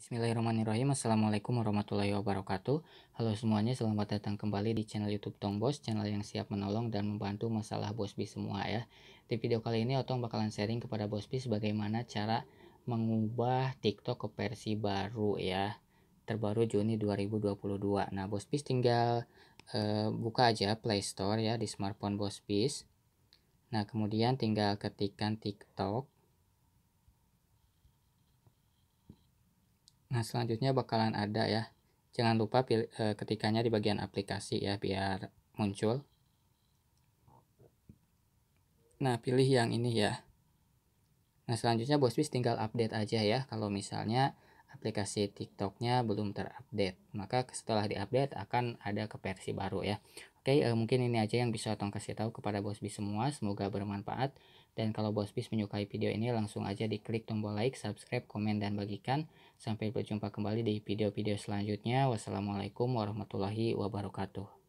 Bismillahirrahmanirrahim Assalamualaikum warahmatullahi wabarakatuh Halo semuanya selamat datang kembali di channel youtube Tong Bos Channel yang siap menolong dan membantu masalah Bos Bi semua ya Di video kali ini Otong bakalan sharing kepada Bos Bi Bagaimana cara mengubah TikTok ke versi baru ya Terbaru Juni 2022 Nah Bos Bi tinggal uh, buka aja Play Store ya di smartphone Bos Bi Nah kemudian tinggal ketikkan TikTok Nah, selanjutnya bakalan ada ya. Jangan lupa pilih, e, ketikannya di bagian aplikasi ya biar muncul. Nah, pilih yang ini ya. Nah, selanjutnya Bosbis tinggal update aja ya kalau misalnya aplikasi TikToknya belum terupdate. Maka setelah diupdate akan ada ke versi baru ya. Oke, uh, mungkin ini aja yang bisa Tong kasih tahu kepada Bos Bis semua. Semoga bermanfaat. Dan kalau Bos Bis menyukai video ini, langsung aja diklik tombol like, subscribe, komen, dan bagikan. Sampai berjumpa kembali di video-video selanjutnya. Wassalamualaikum warahmatullahi wabarakatuh.